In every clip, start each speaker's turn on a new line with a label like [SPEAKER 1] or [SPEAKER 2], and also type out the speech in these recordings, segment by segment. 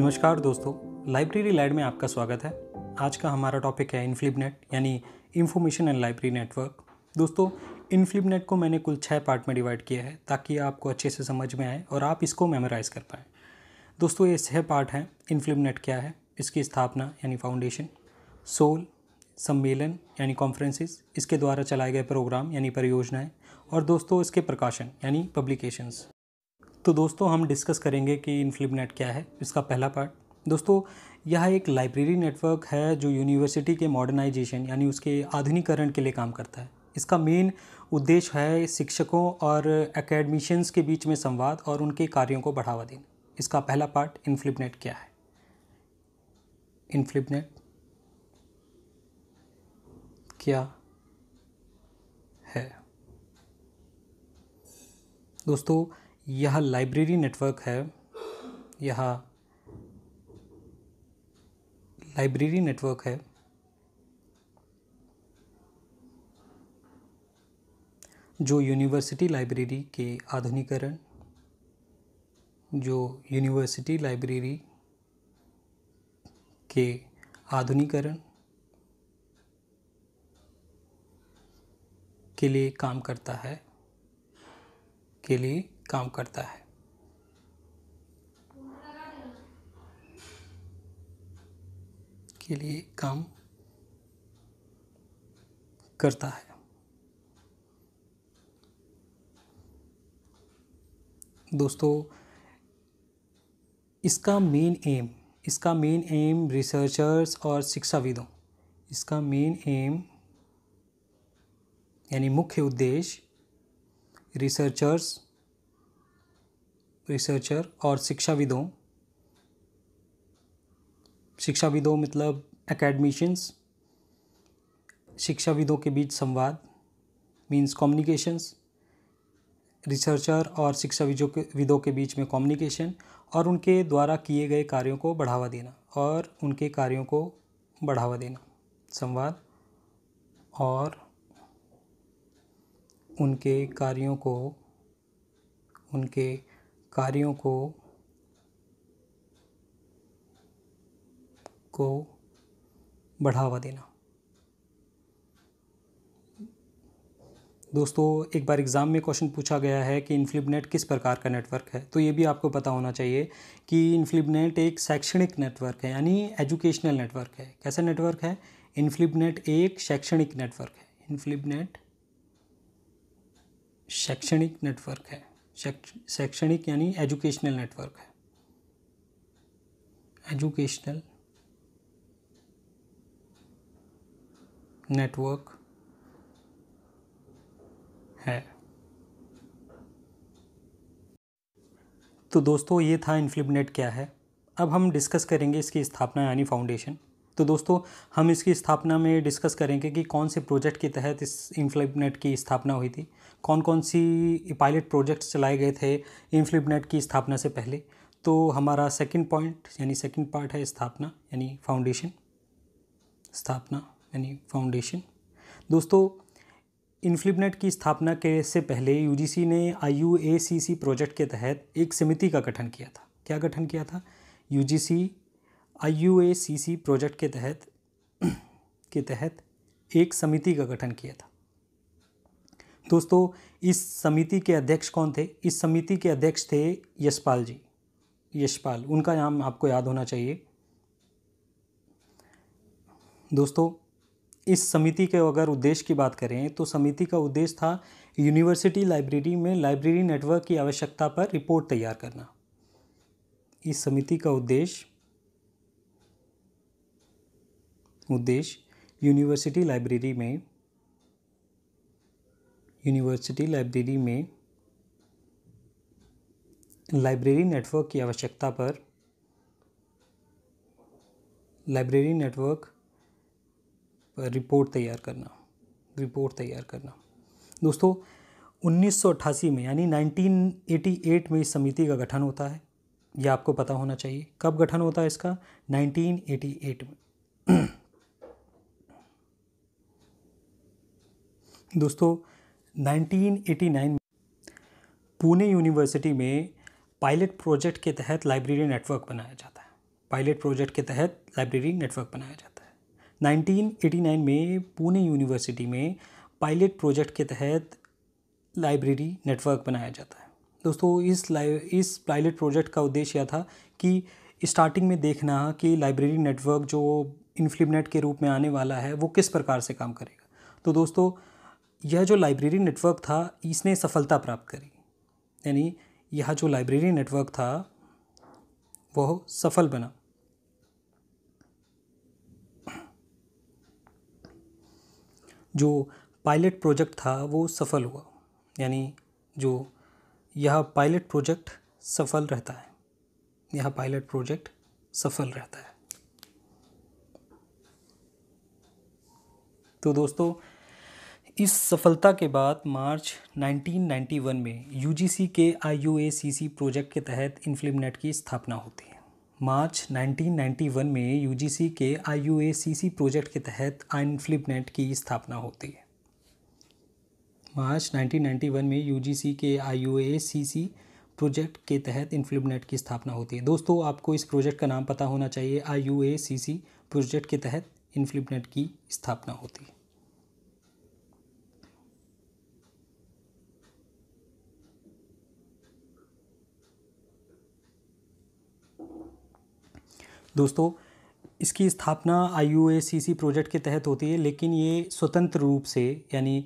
[SPEAKER 1] नमस्कार दोस्तों लाइब्रेरी लाइड में आपका स्वागत है आज का हमारा टॉपिक है इनफ्लिपनेट यानी इन्फॉर्मेशन एंड लाइब्रेरी नेटवर्क दोस्तों इन्फ्लिपनेट को मैंने कुल छः पार्ट में डिवाइड किया है ताकि आपको अच्छे से समझ में आए और आप इसको मेमोराइज कर पाएँ दोस्तों ये छः पार्ट हैं इनफ्लिपनेट क्या है इसकी स्थापना यानी फाउंडेशन सोल सम्मेलन यानी कॉन्फ्रेंसिस इसके द्वारा चलाए गए प्रोग्राम यानी परियोजनाएं और दोस्तों इसके प्रकाशन यानी पब्लिकेशंस तो दोस्तों हम डिस्कस करेंगे कि इनफ्लिपनेट क्या है इसका पहला पार्ट दोस्तों यह एक लाइब्रेरी नेटवर्क है जो यूनिवर्सिटी के मॉडर्नाइजेशन यानी उसके आधुनिकरण के लिए काम करता है इसका मेन उद्देश्य है शिक्षकों और एकेडमिशंस के बीच में संवाद और उनके कार्यों को बढ़ावा देना इसका पहला पार्ट इनफ्लिपनेट क्या है इनफ्लिपनेट क्या है दोस्तों यह लाइब्रेरी नेटवर्क है यह लाइब्रेरी नेटवर्क है जो यूनिवर्सिटी लाइब्रेरी के आधुनिकरण जो यूनिवर्सिटी लाइब्रेरी के आधुनिकरण के लिए काम करता है के लिए काम करता है के लिए काम करता है दोस्तों इसका मेन एम इसका मेन एम रिसर्चर्स और शिक्षाविदों इसका मेन एम यानी मुख्य उद्देश्य रिसर्चर्स रिसर्चर और शिक्षाविदों शिक्षाविदों मतलब एकेडमिशंस शिक्षाविदों के बीच संवाद मींस कम्युनिकेशंस रिसर्चर और शिक्षाविदों के विदों के बीच में कम्युनिकेशन और उनके द्वारा किए गए कार्यों को बढ़ावा देना और उनके कार्यों को बढ़ावा देना संवाद और उनके कार्यों को उनके कार्यों को को बढ़ावा देना दोस्तों एक बार एग्ज़ाम में क्वेश्चन पूछा गया है कि इन्फ्लिबनेट किस प्रकार का नेटवर्क है तो ये भी आपको पता होना चाहिए कि इन्फ्लिबनेट एक शैक्षणिक नेटवर्क है यानी एजुकेशनल नेटवर्क है कैसा नेटवर्क है इन्फ्लिबनेट एक शैक्षणिक नेटवर्क है इन्फ्लिबनेट शैक्षणिक नेटवर्क है शैक्षणिक यानी एजुकेशनल नेटवर्क है एजुकेशनल नेटवर्क है तो दोस्तों ये था इन्फ्लिपनेट क्या है अब हम डिस्कस करेंगे इसकी स्थापना यानी फाउंडेशन तो दोस्तों हम इसकी स्थापना में डिस्कस करेंगे कि कौन से प्रोजेक्ट के तहत इस इन्फ्लिपनेट की स्थापना हुई थी कौन कौन सी पायलट प्रोजेक्ट्स चलाए गए थे इन्फ्लिपनेट की स्थापना से पहले तो हमारा सेकंड पॉइंट यानी सेकंड पार्ट है स्थापना यानी फाउंडेशन स्थापना यानी फाउंडेशन दोस्तों इन्फ्लिपनेट की स्थापना के से पहले यू ने आई प्रोजेक्ट के तहत एक समिति का गठन किया था क्या गठन किया था यू आई प्रोजेक्ट के तहत के तहत एक समिति का गठन किया था दोस्तों इस समिति के अध्यक्ष कौन थे इस समिति के अध्यक्ष थे यशपाल जी यशपाल उनका नाम आपको याद होना चाहिए दोस्तों इस समिति के अगर उद्देश्य की बात करें तो समिति का उद्देश्य था यूनिवर्सिटी लाइब्रेरी में लाइब्रेरी नेटवर्क की आवश्यकता पर रिपोर्ट तैयार करना इस समिति का उद्देश्य उद्देश्य यूनिवर्सिटी लाइब्रेरी में यूनिवर्सिटी लाइब्रेरी में लाइब्रेरी नेटवर्क की आवश्यकता पर लाइब्रेरी नेटवर्क पर रिपोर्ट तैयार करना रिपोर्ट तैयार करना दोस्तों 1988 में यानी 1988 में इस समिति का गठन होता है यह आपको पता होना चाहिए कब गठन होता है इसका 1988 में दोस्तों 1989 में पुणे यूनिवर्सिटी में पायलट प्रोजेक्ट के तहत लाइब्रेरी नेटवर्क बनाया जाता है पायलट प्रोजेक्ट के तहत लाइब्रेरी नेटवर्क बनाया जाता है 1989 में पुणे यूनिवर्सिटी में पायलट प्रोजेक्ट के तहत लाइब्रेरी नेटवर्क बनाया जाता है दोस्तों इस इस पायलट प्रोजेक्ट का उद्देश्य यह था कि स्टार्टिंग में देखना कि लाइब्रेरी नेटवर्क जो इन्फ्लिमनेट के रूप में आने वाला है वो किस प्रकार से काम करेगा तो दोस्तों यह जो लाइब्रेरी नेटवर्क था इसने सफलता प्राप्त करी यानी यह जो लाइब्रेरी नेटवर्क था वह सफल बना जो पायलट प्रोजेक्ट था वो सफल हुआ यानी जो यह पायलट प्रोजेक्ट सफल रहता है यह पायलट प्रोजेक्ट सफल रहता है तो दोस्तों इस सफलता के बाद मार्च 1991 में यू के आई प्रोजेक्ट के तहत इनफ्लिमनेट की स्थापना होती है मार्च 1991 में यू के आई प्रोजेक्ट के तहत इनफ्लिमनेट की स्थापना होती है मार्च 1991 में यू के आई प्रोजेक्ट के तहत इन्फ्लिपनेट की स्थापना होती है दोस्तों आपको इस प्रोजेक्ट का नाम पता होना चाहिए आई प्रोजेक्ट के तहत इन्फ्लिपनेट की स्थापना होती है दोस्तों इसकी स्थापना आई प्रोजेक्ट के तहत होती है लेकिन ये स्वतंत्र रूप से यानी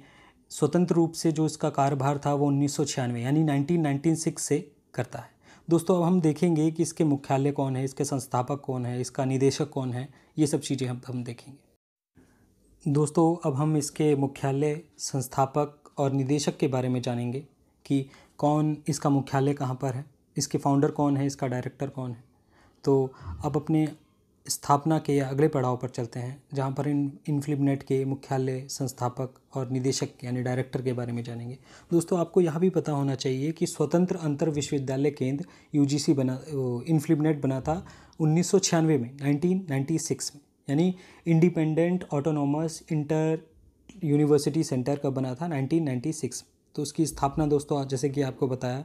[SPEAKER 1] स्वतंत्र रूप से जो इसका कार्यभार था वो उन्नीस यानी 1996 से करता है दोस्तों अब हम देखेंगे कि इसके मुख्यालय कौन है इसके संस्थापक कौन है इसका निदेशक कौन है ये सब चीज़ें हम हम देखेंगे दोस्तों अब हम इसके मुख्यालय संस्थापक और निदेशक के बारे में जानेंगे कि कौन इसका मुख्यालय कहाँ पर है इसके फाउंडर कौन है इसका डायरेक्टर कौन है तो अब अपने स्थापना के अगले पड़ाव पर चलते हैं जहाँ पर इन इनफ्लिबनेट के मुख्यालय संस्थापक और निदेशक यानी डायरेक्टर के बारे में जानेंगे दोस्तों आपको यह भी पता होना चाहिए कि स्वतंत्र अंतर विश्वविद्यालय केंद्र सी बना इनफ्लिबनेट बना था उन्नीस में 1996 में यानी independent autonomous inter university centre का बना था 1996 में तो उसकी स्थापना दोस्तों जैसे कि आपको बताया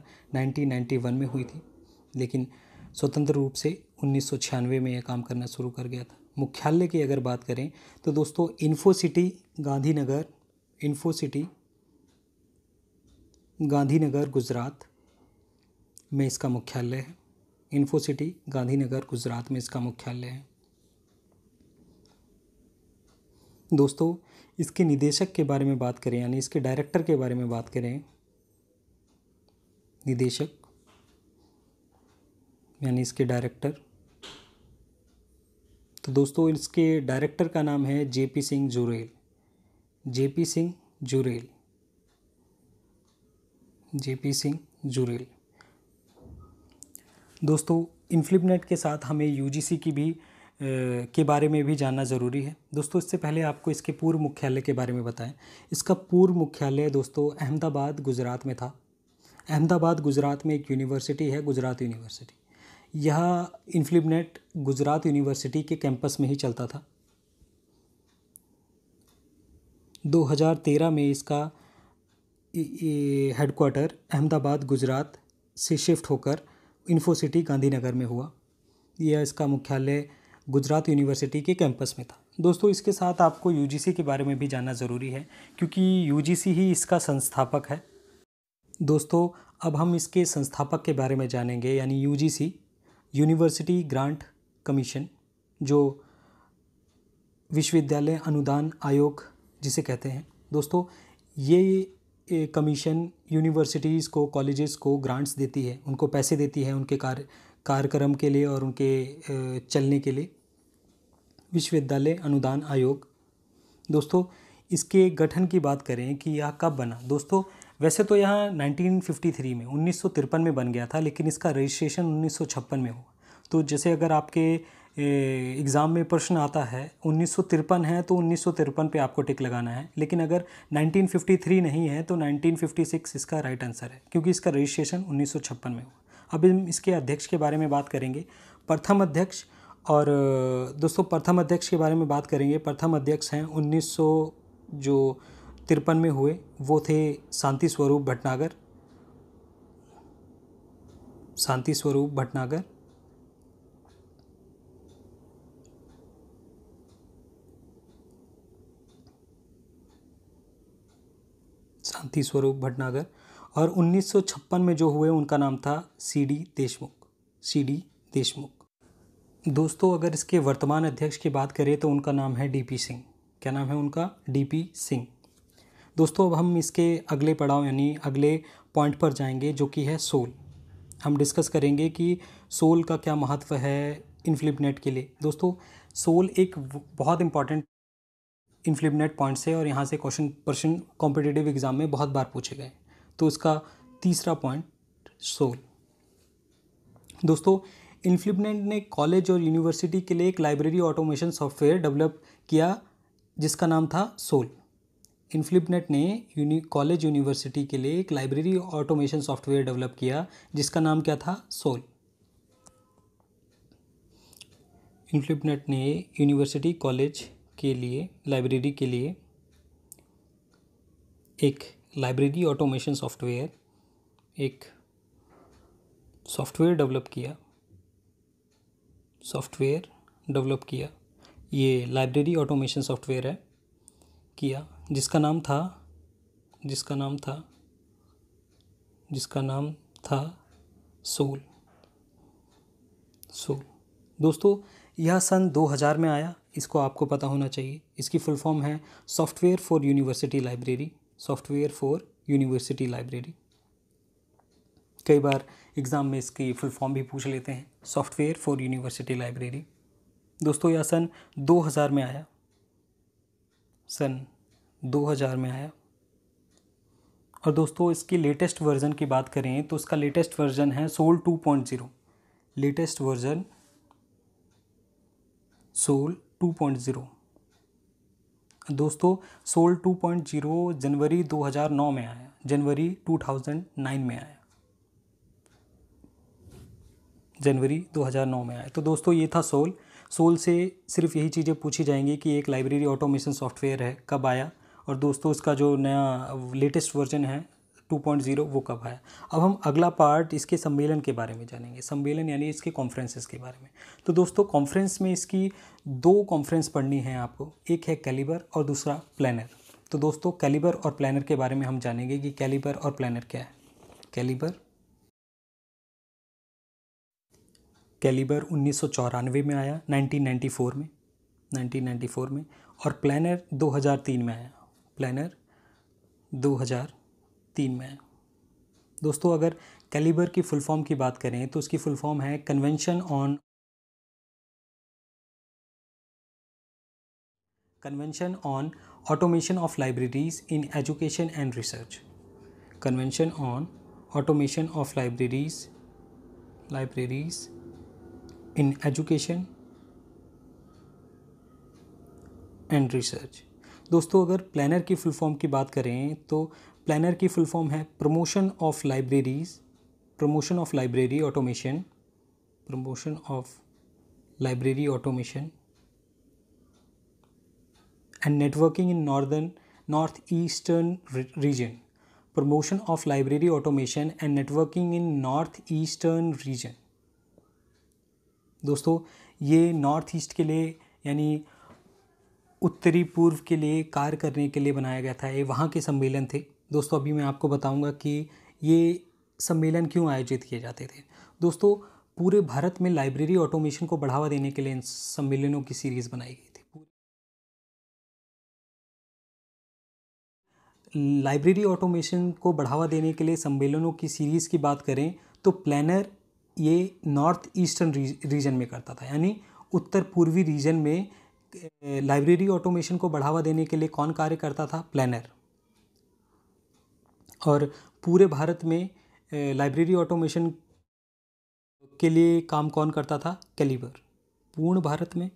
[SPEAKER 1] 1991 में हुई थी लेकिन स्वतंत्र रूप से उन्नीस में यह काम करना शुरू कर गया था मुख्यालय की अगर बात करें तो दोस्तों इन्फोसिटी गांधीनगर इन्फोसिटी गांधीनगर गुजरात में इसका मुख्यालय है इन्फोसिटी गांधीनगर गुजरात में इसका मुख्यालय है दोस्तों इसके निदेशक के बारे में बात करें यानी इसके डायरेक्टर के बारे में बात करें निदेशक यानी इसके डायरेक्टर तो दोस्तों इसके डायरेक्टर का नाम है JP Singh Jurel JP Singh Jurel JP Singh Jurel दोस्तों इनफ्लिपनेट के साथ हमें यूजीसी की भी के बारे में भी जानना ज़रूरी है दोस्तों इससे पहले आपको इसके पूर्व मुख्यालय के बारे में बताएं इसका पूर्व मुख्यालय दोस्तों अहमदाबाद गुजरात में था अहमदाबाद गुजरात में एक यूनिवर्सिटी है गुजरात यूनिवर्सिटी यह इन्फ्लिबनेट गुजरात यूनिवर्सिटी के कैंपस में ही चलता था 2013 में इसका हेडक्वार्टर अहमदाबाद गुजरात से शिफ्ट होकर इन्फोसिटी गांधीनगर में हुआ यह इसका मुख्यालय गुजरात यूनिवर्सिटी के कैंपस में था दोस्तों इसके साथ आपको यूजीसी के बारे में भी जानना ज़रूरी है क्योंकि यूजीसी ही इसका संस्थापक है दोस्तों अब हम इसके संस्थापक के बारे में जानेंगे यानी यूजीसी यूनिवर्सिटी ग्रांट कमीशन जो विश्वविद्यालय अनुदान आयोग जिसे कहते हैं दोस्तों ये कमीशन यूनिवर्सिटीज़ को कॉलेजेस को ग्रांट्स देती है उनको पैसे देती है उनके कार्य कार्यक्रम के लिए और उनके चलने के लिए विश्वविद्यालय अनुदान आयोग दोस्तों इसके गठन की बात करें कि यह कब बना दोस्तों वैसे तो यहाँ 1953 में उन्नीस में बन गया था लेकिन इसका रजिस्ट्रेशन उन्नीस में हुआ तो जैसे अगर आपके एग्ज़ाम में प्रश्न आता है उन्नीस है तो उन्नीस पे आपको टिक लगाना है लेकिन अगर 1953 नहीं है तो 1956 इसका राइट आंसर है क्योंकि इसका रजिस्ट्रेशन उन्नीस में हुआ अब हम इसके अध्यक्ष के बारे में बात करेंगे प्रथम अध्यक्ष और दोस्तों प्रथम अध्यक्ष के बारे में बात करेंगे प्रथम अध्यक्ष हैं उन्नीस जो तिरपन में हुए वो थे शांति स्वरूप भटनागर शांति स्वरूप भटनागर शांति स्वरूप भटनागर और 1956 में जो हुए उनका नाम था C D Deshmukh C D Deshmukh दोस्तों अगर इसके वर्तमान अध्यक्ष की बात करें तो उनका नाम है डी पी सिंह क्या नाम है उनका डी पी सिंह दोस्तों अब हम इसके अगले पड़ाव यानी अगले पॉइंट पर जाएंगे जो कि है सोल हम डिस्कस करेंगे कि सोल का क्या महत्व है इनफ्लिपनेट के लिए दोस्तों सोल एक बहुत इंपॉर्टेंट इनफ्लिपनेट पॉइंट्स है और यहाँ से क्वेश्चन प्रश्न कॉम्पिटेटिव एग्ज़ाम में बहुत बार पूछे गए तो इसका तीसरा पॉइंट सोल दोस्तों इनफ्लिपनेट ने कॉलेज और यूनिवर्सिटी के लिए एक लाइब्रेरी ऑटोमेशन सॉफ्टवेयर डेवलप किया जिसका नाम था सोल इनफ्लिपनेट ने यूनि कॉलेज यूनिवर्सिटी के लिए एक लाइब्रेरी ऑटोमेशन सॉफ्टवेयर डेवलप किया जिसका नाम क्या था सोल इनफ्लिपनेट ने यूनिवर्सिटी कॉलेज के लिए लाइब्रेरी के लिए एक लाइब्रेरी ऑटोमेशन सॉफ्टवेयर एक सॉफ्टवेयर डेवलप किया सॉफ्टवेयर डेवलप किया ये लाइब्रेरी ऑटोमेशन सॉफ्टवेयर है किया जिसका नाम था जिसका नाम था जिसका नाम था सोल सोल दोस्तों यह सन 2000 में आया इसको आपको पता होना चाहिए इसकी फुल फॉर्म है software for university library software for university library कई बार एग्ज़ाम में इसकी फुल फॉर्म भी पूछ लेते हैं सॉफ्टवेयर फॉर यूनिवर्सिटी लाइब्रेरी दोस्तों यह सन 2000 में आया सन 2000 में आया और दोस्तों इसकी लेटेस्ट वर्ज़न की बात करें तो इसका लेटेस्ट वर्ज़न है सोल 2.0 लेटेस्ट वर्ज़न सोल 2.0 दोस्तों सोल 2.0 जनवरी 2009 में आया जनवरी 2009 में आया जनवरी 2009 में आया तो दोस्तों ये था सोल सोल से सिर्फ यही चीज़ें पूछी जाएंगी कि एक लाइब्रेरी ऑटोमेशन सॉफ्टवेयर है कब आया और दोस्तों उसका जो नया लेटेस्ट वर्जन है 2.0 वो कब आया अब हम अगला पार्ट इसके सम्मेलन के बारे में जानेंगे सम्मेलन यानी इसके कॉन्फ्रेंसेस के बारे में तो दोस्तों कॉन्फ्रेंस में इसकी दो कॉन्फ्रेंस पढ़नी है आपको एक है कैलिबर और दूसरा प्लानर तो दोस्तों कैलिबर और प्लानर के बारे में हम जानेंगे कि कैलिबर और प्लानर क्या है कैलिबर कैलिबर उन्नीस में आया 1994 में 1994 में और प्लानर 2003 में आया प्लानर 2003 में दोस्तों अगर कैलिबर की फुल फॉर्म की बात करें तो उसकी फुल फॉर्म है convention on convention on automation of libraries in education and research convention on automation of libraries libraries in education research 2003 दोस्तों अगर प्लानर की फुल फॉर्म की बात करें तो प्लानर की फुल फॉर्म है promotion of libraries promotion of library automation promotion of library automation and networking in northern north eastern region promotion of library automation and networking in north eastern region दोस्तों ये north east के लिए यानी उत्तरी पूर्व के लिए कार्य करने के लिए बनाया गया था ये वहाँ के सम्मेलन थे दोस्तों अभी मैं आपको बताऊँगा कि ये सम्मेलन क्यों आयोजित किए जाते थे दोस्तों पूरे भारत में लाइब्रेरी ऑटोमेशन को बढ़ावा देने के लिए इन सम्मेलनों की सीरीज़ बनाई गई थी लाइब्रेरी ऑटोमेशन को बढ़ावा देने के लिए सम्मेलनों की सीरीज़ की बात करें तो प्लानर ये नॉर्थ ईस्टर्न रीजन में करता था यानी उत्तर पूर्वी रीजन में लाइब्रेरी ऑटोमेशन को बढ़ावा देने के लिए कौन कार्य करता था प्लानर और पूरे भारत में लाइब्रेरी ऑटोमेशन के लिए काम कौन करता था कैलिबर पूर्ण भारत में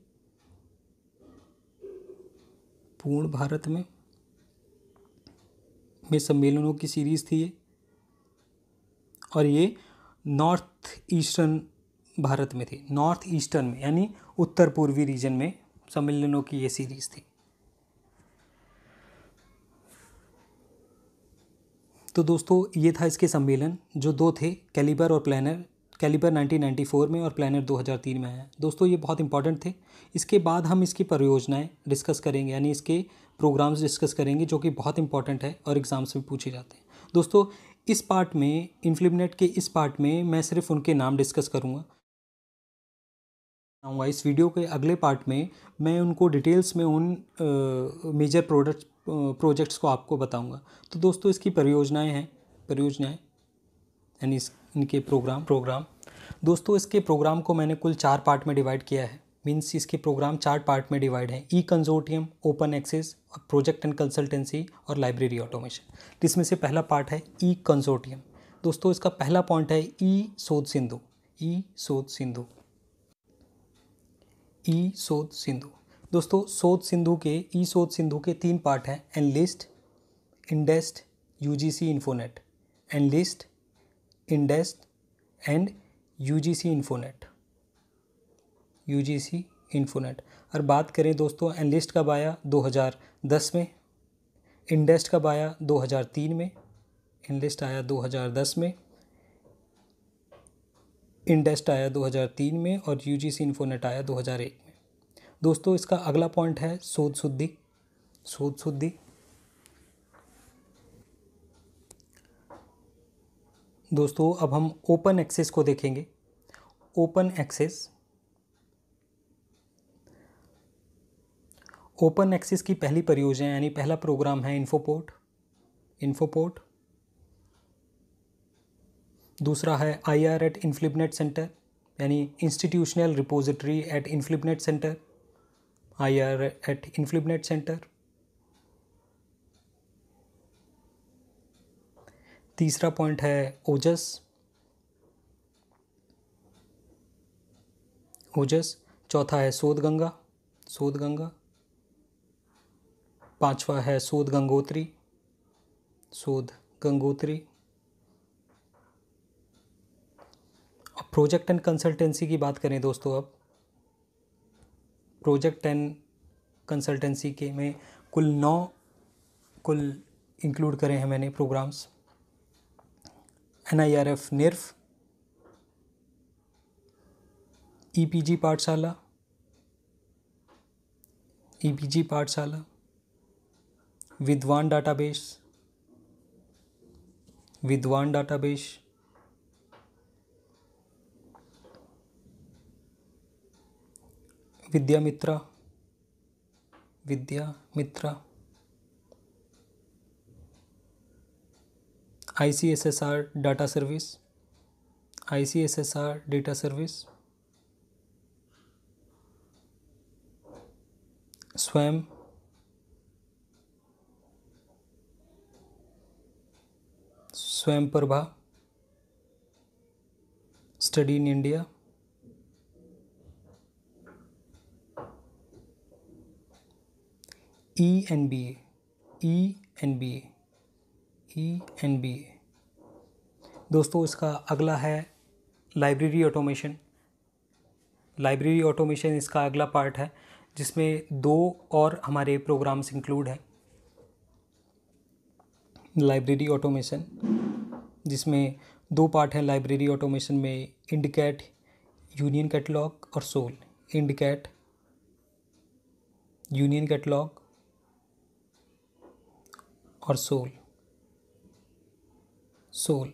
[SPEAKER 1] पूर्ण भारत में में सम्मेलनों की सीरीज़ थी ये और ये नॉर्थ ईस्टर्न भारत में थी नॉर्थ ईस्टर्न में यानी उत्तर पूर्वी रीजन में सम्मेलनों की ये सीरीज़ थी तो दोस्तों ये था इसके सम्मेलन जो दो थे कैलिबर और प्लानर कैलिबर 1994 में और प्लानर 2003 में आया दोस्तों ये बहुत इंपॉर्टेंट थे इसके बाद हम इसकी परियोजनाएं डिस्कस करेंगे यानी इसके प्रोग्राम्स डिस्कस करेंगे जो कि बहुत इंपॉर्टेंट है और एग्ज़ाम्स में पूछे जाते हैं दोस्तों इस पार्ट में इन्फ्लिमनेट के इस पार्ट में मैं सिर्फ उनके नाम डिस्कस करूँगा आऊँगा इस वीडियो के अगले पार्ट में मैं उनको डिटेल्स में उन मेजर प्रोडक्ट प्रोजेक्ट्स को आपको बताऊंगा तो दोस्तों इसकी परियोजनाएं हैं परियोजनाएं यानी इस इनके प्रोग्राम प्रोग्राम दोस्तों इसके प्रोग्राम को मैंने कुल चार पार्ट में डिवाइड किया है मीन्स इसके प्रोग्राम चार पार्ट में डिवाइड हैं e consortium open access project and consultancy और लाइब्रेरी ऑटोमेशन जिसमें से पहला पार्ट है ई कंजोर्टियम दोस्तों इसका पहला पॉइंट है ई शोध सिंधु ई शोध सिंधु ई सोत सिंधु दोस्तों सोत सिंधु के ई सोत सिंधु के तीन पार्ट हैं N LIST INDEST U G C Infonet N LIST INDEST and U G C Infonet U G C Infonet और बात करें दोस्तों एनलिस्ट कब आया 2010 में इंडेस्ट कब आया 2003 में एनलिस्ट आया 2010 में इंडेस्ट आया 2003 में और यू जी सी इन्फोनेट आया 2001 में दोस्तों इसका अगला पॉइंट है शोध शुद्धि शोध शुद्धि दोस्तों अब हम ओपन एक्सेस को देखेंगे ओपन एक्सेस ओपन एक्सेस की पहली परियोजना यानी पहला प्रोग्राम है इन्फोपोर्ट इन्फोपोर्ट दूसरा है I R at INFLIBNET centre यानी institutional repository at INFLIBNET centre I R at INFLIBNET centre तीसरा पॉइंट है ओजस ओजस चौथा है सोद गंगा सोद गंगा पाँचवा है सोद गंगोत्री सोद गंगोत्री प्रोजेक्ट एंड कंसल्टेंसी की बात करें दोस्तों अब प्रोजेक्ट एंड कंसल्टेंसी के में कुल नौ कुल इंक्लूड करे हैं मैंने programmes N I R F NIRF E P G Pathshala E P G Pathshala Vidwan database Vidwan database Vidya Mitra Vidya Mitra I C S S R data service I C S S R data service Swayam Swayam Prabha study in India E N B A E N B A E N B A दोस्तों इसका अगला है library automation library automation इसका अगला part है जिसमें दो और हमारे प्रोग्राम्स इंक्लूड हैं लाइब्रेरी ऑटोमेशन जिसमें दो पार्ट हैं लाइब्रेरी ऑटोमेशन में इंडिकेट यूनियन कैटलॉग और सोल इंडिकेट यूनियन कैटलॉग और सोल सोल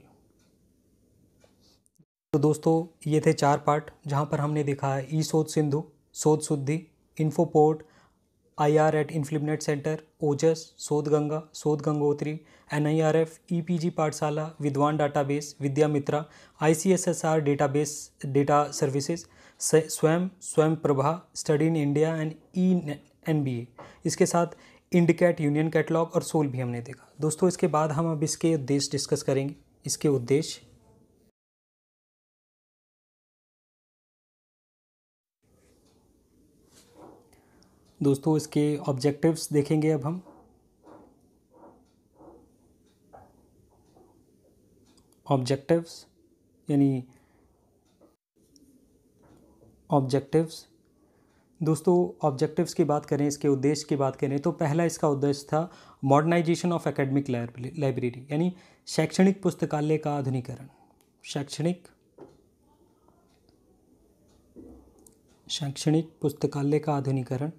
[SPEAKER 1] तो दोस्तों ये थे चार पार्ट जहाँ पर हमने देखा है ई शोध Sindhu Shodh Shuddhi Infoport I R at INFLIBNET centre Ojas Shodh Ganga Shodh Gangotri N I R F E P G Pathshala Vidwan database Vidya Mitra I C S S R database data services Swayam Swayam Prabha study in India and E N B A इसके साथ IndCat union catalogue और SOUL भी हमने देखा दोस्तों इसके बाद हम अब इसके उद्देश्य डिस्कस करेंगे इसके उद्देश्य दोस्तों इसके ऑब्जेक्टिव्स देखेंगे अब हम ऑब्जेक्टिव्स यानी ऑब्जेक्टिव्स दोस्तों ऑब्जेक्टिव्स की बात करें इसके उद्देश्य की बात करें तो पहला इसका उद्देश्य था मॉडर्नाइजेशन ऑफ एकेडमिक लाइब्रेरी यानी शैक्षणिक पुस्तकालय का आधुनिकरण शैक्षणिक शैक्षणिक पुस्तकालय का आधुनिकरण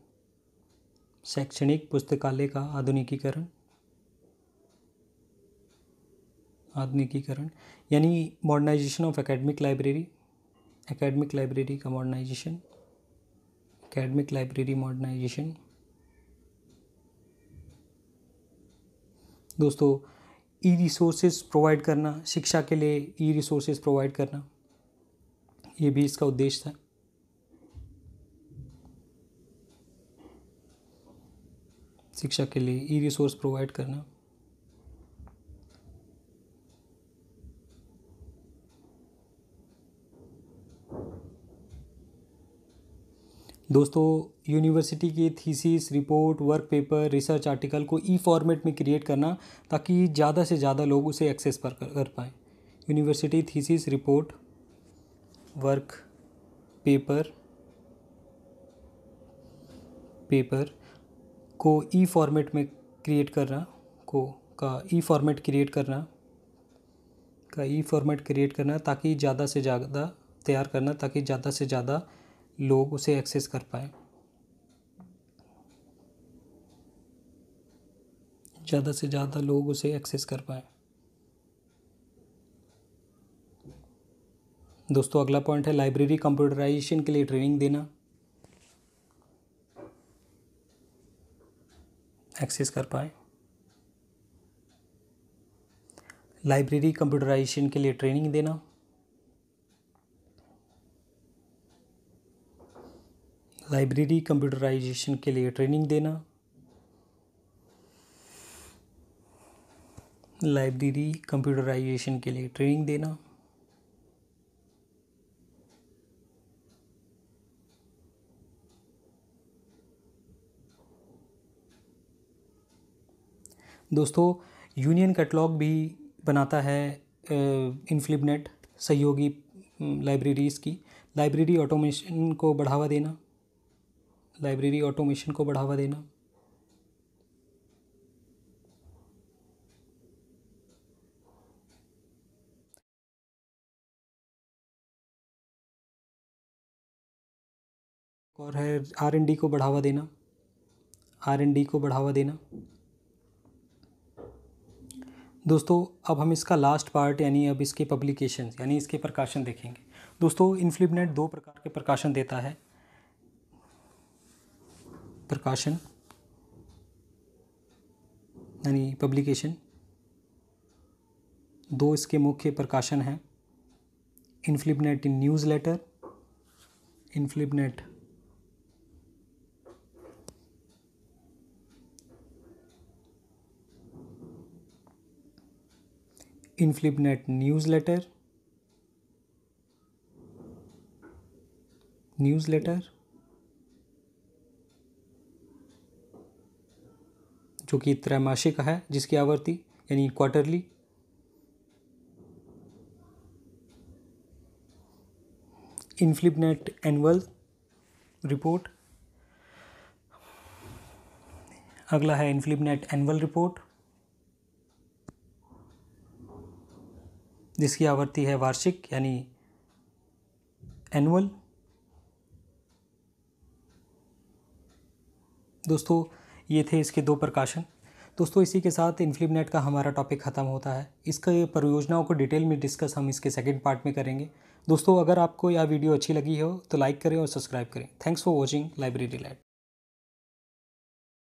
[SPEAKER 1] शैक्षणिक पुस्तकालय का आधुनिकीकरण आधुनिकीकरण यानी modernisation of academic library academic library का मॉडर्नाइजेशन academic library modernization दोस्तों ई रिसोर्सेज प्रोवाइड करना शिक्षा के लिए ई रिसोर्सेज प्रोवाइड करना ये भी इसका उद्देश्य था शिक्षा के लिए ई रिसोर्स प्रोवाइड करना दोस्तों यूनिवर्सिटी की thesis report work paper research article को ई फॉर्मेट में क्रिएट करना ताकि ज़्यादा से ज़्यादा लोग उसे एक्सेस पर कर, कर पाएँ university thesis report work paper paper को ई फॉर्मेट में क्रिएट करना को का ई फॉर्मेट क्रिएट करना का ई फॉर्मेट क्रिएट करना ताकि ज़्यादा से ज़्यादा तैयार करना ताकि ज़्यादा से ज़्यादा लोग उसे एक्सेस कर पाए ज़्यादा से ज़्यादा लोग उसे एक्सेस कर पाए दोस्तों अगला पॉइंट है लाइब्रेरी कंप्यूटराइजेशन के लिए ट्रेनिंग देना एक्सेस कर पाए लाइब्रेरी कंप्यूटराइजेशन के लिए ट्रेनिंग देना लाइब्रेरी कंप्यूटराइजेशन के लिए ट्रेनिंग देना लाइब्रेरी कंप्यूटराइजेशन के लिए ट्रेनिंग देना दोस्तों यूनियन कैटलॉग भी बनाता है इनफ्लिबनेट सहयोगी लाइब्रेरीज़ की लाइब्रेरी ऑटोमेशन को बढ़ावा देना लाइब्रेरी ऑटोमेशन को बढ़ावा देना और है आर एन डी को बढ़ावा देना आर एन डी को बढ़ावा देना दोस्तों अब हम इसका लास्ट पार्ट यानी अब इसके पब्लिकेशन यानी इसके प्रकाशन देखेंगे दोस्तों इन्फ्लिपनेट दो प्रकार के प्रकाशन देता है प्रकाशन यानी पब्लिकेशन दो इसके मुख्य प्रकाशन हैं इनफ्लिपनेट इन newsletter INFLIBNET INFLIBNET newsletter newsletter जो कि त्रैमासिक है जिसकी आवृत्ति यानी क्वार्टरली इनफ्लिपनेट एनुअल रिपोर्ट अगला है इनफ्लिपनेट एनुअल रिपोर्ट जिसकी आवृत्ति है वार्षिक यानी एनुअल दोस्तों ये थे इसके दो प्रकाशन दोस्तों इसी के साथ इन्फ्लिप नेट का हमारा टॉपिक ख़त्म होता है इसके परियोजनाओं को डिटेल में डिस्कस हम इसके सेकेंड पार्ट में करेंगे दोस्तों अगर आपको यह वीडियो अच्छी लगी हो तो लाइक करें और सब्सक्राइब करें thanks for watching library light